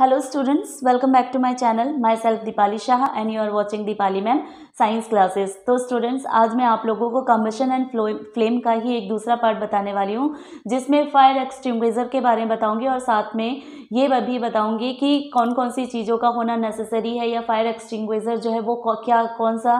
Hello students welcome back to my channel myself Deepali Shah and you are watching Deepali ma'am science classes तो students आज मैं आप लोगों को कम्बशन एंड फ्लेम का ही एक दूसरा पार्ट बताने वाली हूँ जिसमें फायर एक्सटिंग्विजर के बारे में बताऊँगी और साथ में ये भी बताऊँगी कि कौन कौन सी चीज़ों का होना नेसेसरी है या फायर एक्सटिंग्विजर जो है वो क्या कौन सा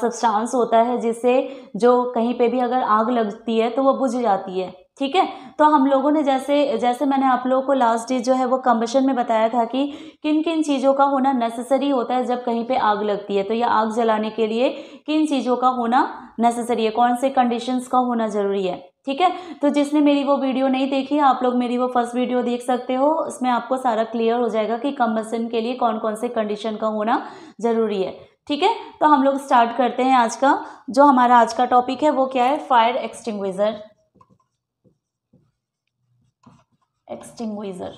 सब्सटांस होता है जिससे जो कहीं पर भी अगर आग लगती है तो वो बुझ जाती है ठीक है तो हम लोगों ने जैसे जैसे मैंने आप लोगों को लास्ट डे जो है वो कम्बशन में बताया था कि किन किन चीज़ों का होना नेसेसरी होता है जब कहीं पे आग लगती है तो यह आग जलाने के लिए किन चीज़ों का होना नेसेसरी है कौन से कंडीशंस का होना ज़रूरी है ठीक है तो जिसने मेरी वो वीडियो नहीं देखी आप लोग मेरी वो फर्स्ट वीडियो देख सकते हो उसमें आपको सारा क्लियर हो जाएगा कि कम्बसन के लिए कौन कौन से कंडीशन का होना ज़रूरी है ठीक है तो हम लोग स्टार्ट करते हैं आज का जो हमारा आज का टॉपिक है वो क्या है फायर एक्सटिंग्विजर एक्सटिंग्विजर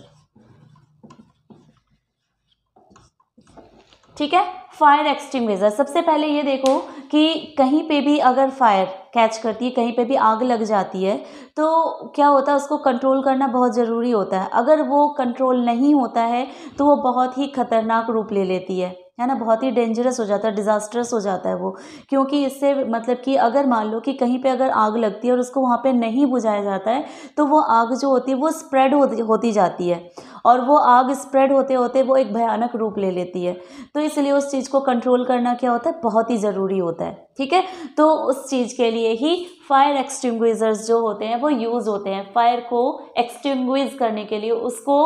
ठीक है फायर एक्सटिंग्विजर सबसे पहले ये देखो कि कहीं पे भी अगर फायर कैच करती है कहीं पे भी आग लग जाती है तो क्या होता है उसको कंट्रोल करना बहुत ज़रूरी होता है अगर वो कंट्रोल नहीं होता है तो वो बहुत ही खतरनाक रूप ले लेती है है ना बहुत ही डेंजरस हो जाता है डिज़ास्टर्स हो जाता है वो क्योंकि इससे मतलब कि अगर मान लो कि कहीं पे अगर आग लगती है और उसको वहाँ पे नहीं बुझाया जाता है तो वो आग जो होती है वो स्प्रेड होती होती जाती है और वो आग स्प्रेड होते होते वो एक भयानक रूप ले लेती है तो इसलिए उस चीज़ को कंट्रोल करना क्या होता है बहुत ही ज़रूरी होता है ठीक है तो उस चीज़ के लिए ही फायर एक्सटिंग्विजर्स जो होते हैं वो यूज़ होते हैं फायर को एक्सटिंग्विज करने के लिए उसको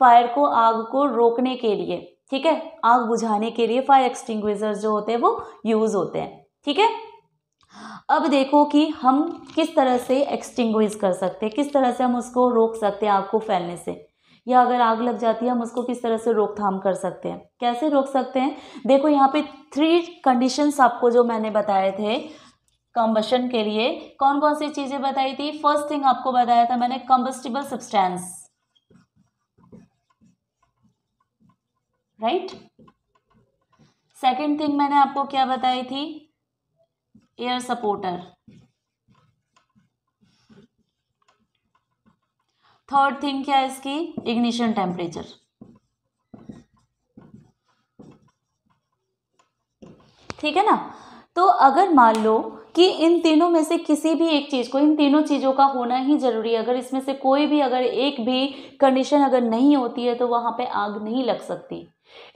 फायर को आग को रोकने के लिए ठीक है आग बुझाने के लिए फायर एक्सटिंग जो होते हैं वो यूज़ होते हैं ठीक है अब देखो कि हम किस तरह से एक्सटिंग कर सकते हैं किस तरह से हम उसको रोक सकते हैं आग को फैलने से या अगर आग लग जाती है हम उसको किस तरह से रोकथाम कर सकते हैं कैसे रोक सकते हैं देखो यहाँ पे थ्री कंडीशंस आपको जो मैंने बताए थे कम्बशन के लिए कौन कौन सी चीज़ें बताई थी फर्स्ट थिंग आपको बताया था मैंने combustible substance right second thing मैंने आपको क्या बताई थी एयर सपोर्टर थर्ड थिंग क्या है इसकी इग्निशन टेम्परेचर ठीक है ना तो अगर मान लो कि इन तीनों में से किसी भी एक चीज़ को इन तीनों चीज़ों का होना ही ज़रूरी है अगर इसमें से कोई भी अगर एक भी कंडीशन अगर नहीं होती है तो वहाँ पे आग नहीं लग सकती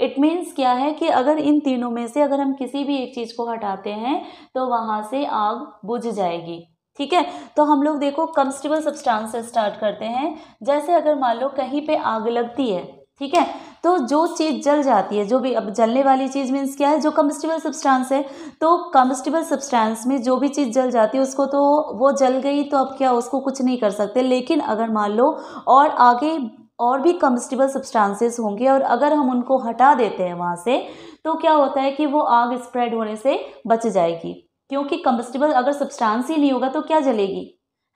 इट मीन्स क्या है कि अगर इन तीनों में से अगर हम किसी भी एक चीज़ को हटाते हैं तो वहाँ से आग बुझ जाएगी ठीक है तो हम लोग देखो कंस्टेबल सब्सटांस से स्टार्ट करते हैं जैसे अगर मान लो कहीं पे आग लगती है ठीक है तो जो चीज़ जल जाती है जो भी अब जलने वाली चीज़ मीन्स क्या है जो कंबस्टिबल सब्सटेंस है तो कंबस्टिबल सब्सटेंस में जो भी चीज़ जल जाती है उसको तो वो जल गई तो अब क्या उसको कुछ नहीं कर सकते लेकिन अगर मान लो और आगे और भी कम्बस्टिबल सब्सटेंसेस होंगे और अगर हम उनको हटा देते हैं वहाँ से तो क्या होता है कि वो आग स्प्रेड होने से बच जाएगी क्योंकि कम्बस्टिबल अगर सब्सटेंस ही नहीं होगा तो क्या जलेगी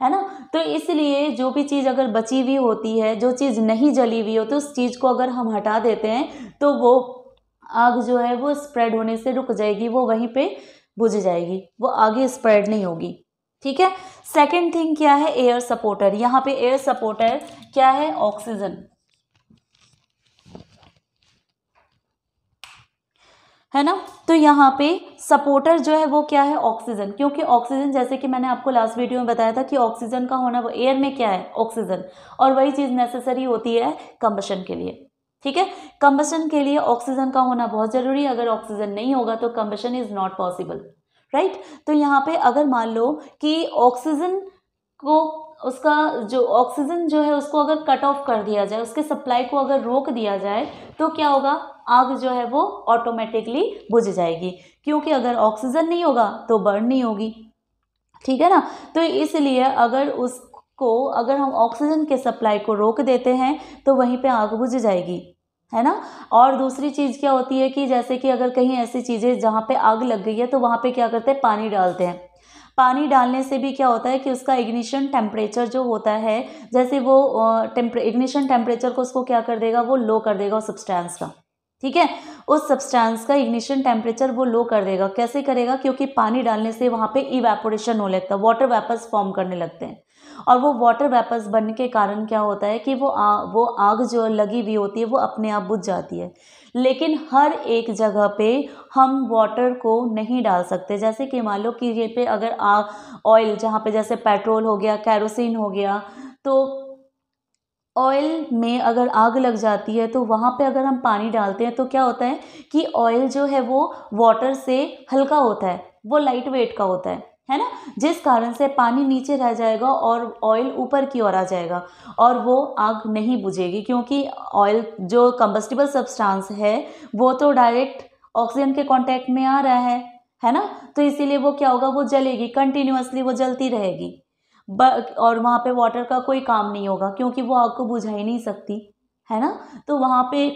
है ना तो इसलिए जो भी चीज़ अगर बची हुई होती है जो चीज़ नहीं जली हुई होती तो उस चीज़ को अगर हम हटा देते हैं तो वो आग जो है वो स्प्रेड होने से रुक जाएगी वो वहीं पे बुझ जाएगी वो आगे स्प्रेड नहीं होगी ठीक है सेकेंड थिंग क्या है एयर सपोर्टर यहां पे एयर सपोर्टर क्या है ऑक्सीजन है ना तो यहाँ पे सपोर्टर जो है वो क्या है ऑक्सीजन क्योंकि ऑक्सीजन जैसे कि मैंने आपको लास्ट वीडियो में बताया था कि ऑक्सीजन का होना वो एयर में क्या है ऑक्सीजन और वही चीज़ नेसेसरी होती है कंबशन के लिए ठीक है कंबशन के लिए ऑक्सीजन का होना बहुत ज़रूरी है अगर ऑक्सीजन नहीं होगा तो combustion is not possible right तो यहाँ पे अगर मान लो कि ऑक्सीजन को उसका जो ऑक्सीजन जो है उसको अगर कट ऑफ कर दिया जाए उसके सप्लाई को अगर रोक दिया जाए तो क्या होगा आग जो है वो ऑटोमेटिकली बुझ जाएगी क्योंकि अगर ऑक्सीजन नहीं होगा तो बर्न नहीं होगी ठीक है ना तो इसलिए अगर उसको अगर हम ऑक्सीजन के सप्लाई को रोक देते हैं तो वहीं पे आग बुझ जाएगी है ना और दूसरी चीज़ क्या होती है कि जैसे कि अगर कहीं ऐसी चीज़ें जहाँ पे आग लग गई है तो वहाँ पे क्या करते हैं पानी डालते हैं पानी डालने से भी क्या होता है कि उसका इग्निशन टेम्परेचर जो होता है जैसे वो टेम्परे इग्निशन टेम्परेचर को उसको क्या कर देगा वो लो कर देगा उस सब्सटेंस का ठीक है उस सब्सटेंस का इग्निशन टेम्परेचर वो लो कर देगा कैसे करेगा क्योंकि पानी डालने से वहाँ पे इवेपोरेशन होने लगता है वाटर वेपर्स फॉर्म करने लगते हैं और वो वाटर वेपर्स बनने के कारण क्या होता है कि वो आ, वो आग जो लगी हुई होती है वो अपने आप बुझ जाती है लेकिन हर एक जगह पे हम वाटर को नहीं डाल सकते जैसे कि मान लो कि ये पे अगर आग ऑयल जहाँ पे जैसे पेट्रोल हो गया कैरोसिन हो गया तो ऑयल में अगर आग लग जाती है तो वहाँ पे अगर हम पानी डालते हैं तो क्या होता है कि ऑयल जो है वो वाटर से हल्का होता है वो लाइट वेट का होता है है ना जिस कारण से पानी नीचे रह जाएगा और ऑयल ऊपर की ओर आ जाएगा और वो आग नहीं बुझेगी क्योंकि ऑयल जो कंबस्टिबल सब्सटेंस है वो तो डायरेक्ट ऑक्सीजन के कांटेक्ट में आ रहा है है ना तो इसीलिए वो क्या होगा वो जलेगी कंटिन्यूसली वो जलती रहेगी और वहाँ पे वाटर का कोई काम नहीं होगा क्योंकि वो आग को बुझा ही नहीं सकती है ना तो वहाँ पे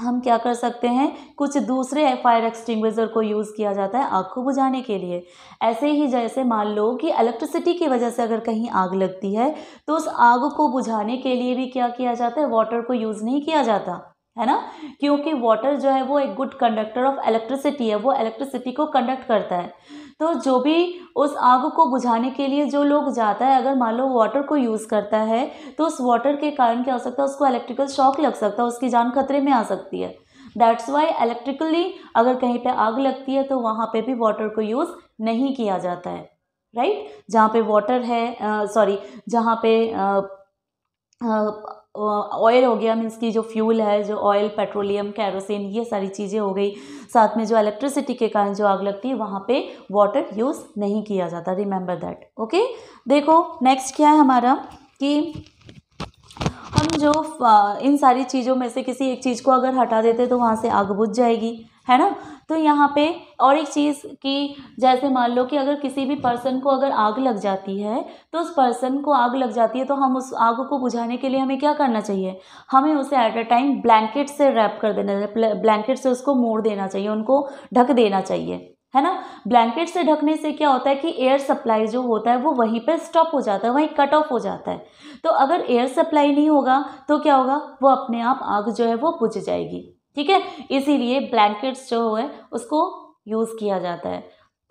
हम क्या कर सकते हैं कुछ दूसरे फायर एक्सटिंग्विज़र को यूज़ किया जाता है आग को बुझाने के लिए ऐसे ही जैसे मान लो कि इलेक्ट्रिसिटी की वजह से अगर कहीं आग लगती है तो उस आग को बुझाने के लिए भी क्या किया जाता है वाटर को यूज़ नहीं किया जाता है ना क्योंकि वाटर जो है वो एक गुड कंडक्टर ऑफ इलेक्ट्रिसिटी है वो इलेक्ट्रिसिटी को कंडक्ट करता है तो जो भी उस आग को बुझाने के लिए जो लोग जाता है अगर मान लो वाटर को यूज़ करता है तो उस वाटर के कारण क्या हो सकता है उसको इलेक्ट्रिकल शॉक लग सकता है उसकी जान खतरे में आ सकती है दैट्स वाई इलेक्ट्रिकली अगर कहीं पर आग लगती है तो वहाँ पर भी वाटर को यूज़ नहीं किया जाता है राइट right? जहाँ पे वाटर है सॉरी जहाँ पे uh, ऑयल हो गया मीन्स की जो फ्यूल है जो ऑयल पेट्रोलियम कैरोसिन ये सारी चीज़ें हो गई साथ में जो इलेक्ट्रिसिटी के कारण जो आग लगती है वहाँ पे वाटर यूज़ नहीं किया जाता रिमेंबर दैट ओके देखो नेक्स्ट क्या है हमारा कि हम जो इन सारी चीज़ों में से किसी एक चीज़ को अगर हटा देते तो वहाँ से आग बुझ जाएगी है ना तो यहाँ पे और एक चीज़ की जैसे मान लो कि अगर किसी भी पर्सन को अगर आग लग जाती है तो उस पर्सन को आग लग जाती है तो हम उस आग को बुझाने के लिए हमें क्या करना चाहिए हमें उसे एट अ टाइम ब्लैंकेट से रैप कर देना ब्लैंकेट से उसको मोड़ देना चाहिए उनको ढक देना चाहिए है ना ब्लैंकेट से ढकने से क्या होता है कि एयर सप्लाई जो होता है वो वहीं पे स्टॉप हो जाता है वहीं कट ऑफ हो जाता है तो अगर एयर सप्लाई नहीं होगा तो क्या होगा वो अपने आप आग जो है वो बुझ जाएगी ठीक है इसीलिए ब्लैंकेट्स जो है उसको यूज़ किया जाता है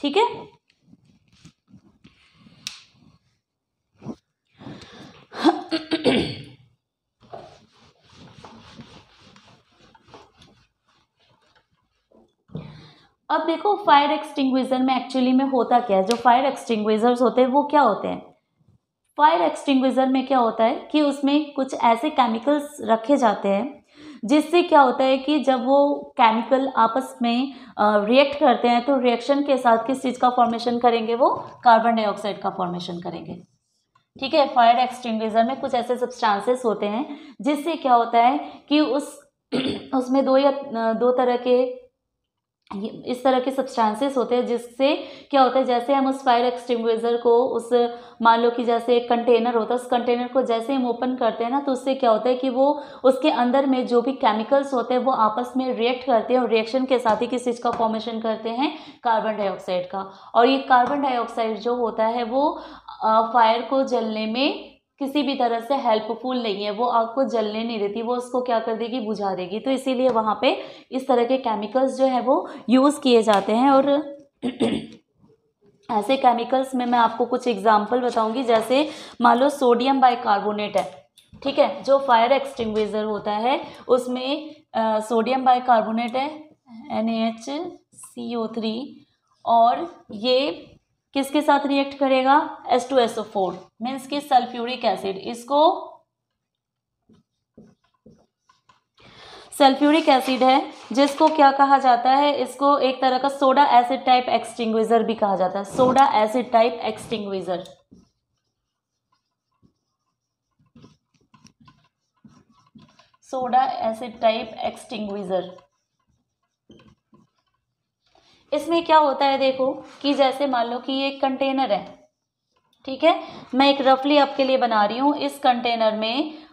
ठीक है अब देखो फायर एक्सटिंग्विजर में एक्चुअली में होता क्या है जो फायर एक्सटिंग्विशर्स होते हैं वो क्या होते हैं फायर एक्सटिंग्विजर में क्या होता है कि उसमें कुछ ऐसे केमिकल्स रखे जाते हैं जिससे क्या होता है कि जब वो केमिकल आपस में रिएक्ट करते हैं तो रिएक्शन के साथ किस चीज़ का फॉर्मेशन करेंगे वो कार्बन डाइऑक्साइड का फॉर्मेशन करेंगे ठीक है फायर एक्सटिंग्विजर में कुछ ऐसे सब्सटेंसेस होते हैं जिससे क्या होता है कि उस उसमें दो या दो तरह के इस तरह के सब्सटेंसेस होते हैं जिससे क्या होता है जैसे हम उस फायर एक्सटिंग्विशर को उस मान लो कि जैसे एक कंटेनर होता है उस कंटेनर को जैसे हम ओपन करते हैं ना तो उससे क्या होता है कि वो उसके अंदर में जो भी केमिकल्स होते हैं वो आपस में रिएक्ट करते हैं और रिएक्शन के साथ ही किस चीज़ का फॉर्मेशन करते हैं कार्बन डाइऑक्साइड का और ये कार्बन डाइऑक्साइड जो होता है वो फायर को जलने में किसी भी तरह से हेल्पफुल नहीं है वो आग को जलने नहीं देती वो उसको क्या कर देगी बुझा देगी तो इसीलिए वहाँ पे इस तरह के केमिकल्स जो है वो यूज़ किए जाते हैं और ऐसे केमिकल्स में मैं आपको कुछ एग्जाम्पल बताऊंगी जैसे मान लो सोडियम बाइकार्बोनेट है ठीक है जो फायर एक्सटिंग्विजर होता है उसमें आ, सोडियम बाइकार्बोनेट है N A H C O three और ये किसके साथ रिएक्ट करेगा S two SO four means की सल्फ्यूरिक एसिड इसको सल्फ्यूरिक एसिड है जिसको क्या कहा जाता है इसको एक तरह का सोडा एसिड टाइप एक्सटिंग्विजर भी कहा जाता है soda acid type extinguisher soda acid type extinguisher इसमें क्या होता है देखो कि जैसे मान लो कि ये एक कंटेनर है ठीक है मैं एक रफली आपके लिए बना रही हूँ इस कंटेनर में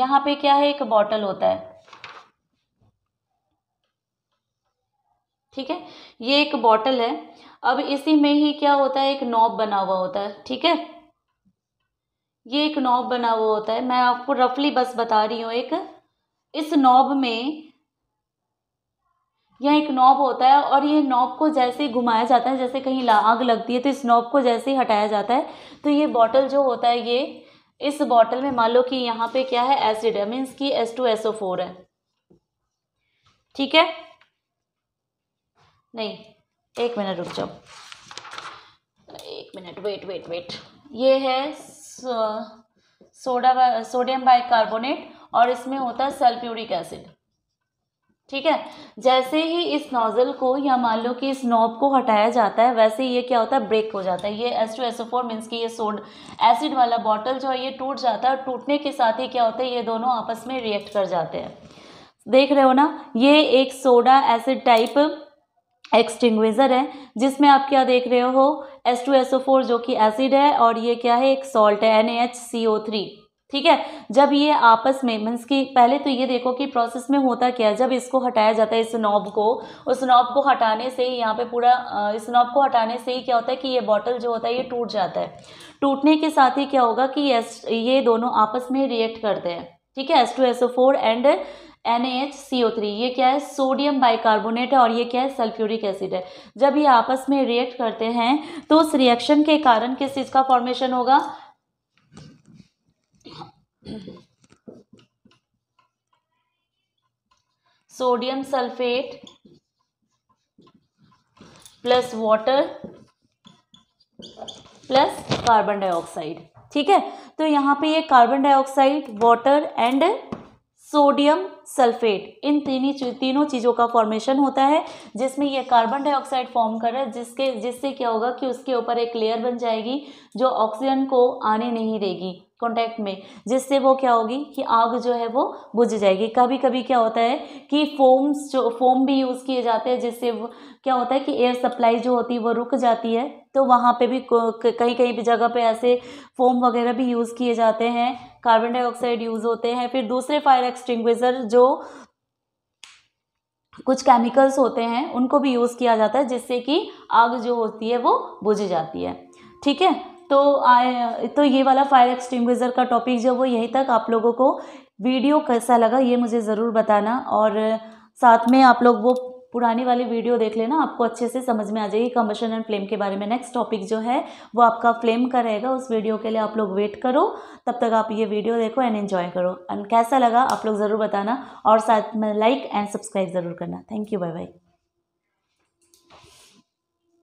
यहाँ पे क्या है एक बॉटल होता है ठीक है ये एक बॉटल है अब इसी में ही क्या होता है एक नॉब बना हुआ होता है ठीक है ये एक नॉब बना हुआ होता है मैं आपको रफली बस बता रही हूँ एक इस नॉब में यह एक नॉब होता है और ये नॉब को जैसे घुमाया जाता है जैसे कहीं आग लगती है तो इस नॉब को जैसे ही हटाया जाता है तो ये बॉटल जो होता है ये इस बॉटल में मान लो कि यहाँ पे क्या है एसिड है मीन्स की S two S O four है ठीक है नहीं एक मिनट रुक जाओ एक मिनट वेट वेट वेट ये है सोडा सोडियम बाइकार्बोनेट और इसमें होता है सल्फ्यूरिक एसिड ठीक है जैसे ही इस नोज़ल को या मान लो कि इस नॉब को हटाया जाता है वैसे ये क्या होता है ब्रेक हो जाता है ये S two SO four means की ये सोड एसिड वाला बॉटल जो है ये टूट जाता है और टूटने के साथ ही क्या होता है ये दोनों आपस में रिएक्ट कर जाते हैं देख रहे हो ना ये एक सोडा एसिड टाइप एक्सटिंग्विजर है जिसमें आप क्या देख रहे हो एस टू एसओ फोर जो कि एसिड है और ये क्या है एक सॉल्ट है N A H C O three ठीक है जब ये आपस में मीन्स कि पहले तो ये देखो कि प्रोसेस में होता क्या है जब इसको हटाया जाता है इस नॉब को उस नॉब को हटाने से ही यहाँ पे पूरा इस नॉब को हटाने से ही क्या होता है कि ये बॉटल जो होता है ये टूट जाता है टूटने के साथ ही क्या होगा कि ये दोनों आपस में रिएक्ट करते हैं ठीक है S two S O four and N H C O three ये क्या है सोडियम बाइकार्बोनेट है और ये क्या है सल्फ्यूरिक एसिड है जब ये आपस में रिएक्ट करते हैं तो उस रिएक्शन के कारण किस चीज़ का फॉर्मेशन होगा sodium sulphate plus water plus carbon dioxide ठीक है तो यहाँ पे ये carbon dioxide water and sodium sulphate इन तीनी तीनों चीज़ों का फॉर्मेशन होता है जिसमें यह कार्बन डाइऑक्साइड फॉर्म कर रहा है जिसके जिससे क्या होगा कि उसके ऊपर एक लेयर बन जाएगी जो ऑक्सीजन को आने नहीं देगी कॉन्टैक्ट में जिससे वो क्या होगी कि आग जो है वो बुझ जाएगी कभी कभी क्या होता है कि फोम्स जो फोम भी यूज़ किए जाते हैं जिससे क्या होता है कि एयर सप्लाई जो होती है वो रुक जाती है तो वहाँ पे भी कहीं कहीं भी जगह पे ऐसे फोम वगैरह भी यूज़ किए जाते हैं कार्बन डाइऑक्साइड यूज़ होते हैं फिर दूसरे फायर एक्सटिंग्विजर जो कुछ केमिकल्स होते हैं उनको भी यूज़ किया जाता है जिससे कि आग जो होती है वो बुझ जाती है ठीक है तो आए तो ये वाला फायर एक्सटिंग्विजर का टॉपिक जो वो यहीं तक आप लोगों को वीडियो कैसा लगा ये मुझे ज़रूर बताना और साथ में आप लोग वो पुरानी वाली वीडियो देख लेना आपको अच्छे से समझ में आ जाएगी कम्बशन एंड फ्लेम के बारे में नेक्स्ट टॉपिक जो है वो आपका फ्लेम का रहेगा उस वीडियो के लिए आप लोग वेट करो तब तक आप ये वीडियो देखो एंड एन्जॉय करो एंड कैसा लगा आप लोग ज़रूर बताना और साथ में लाइक एंड सब्सक्राइब ज़रूर करना थैंक यू बाय बाय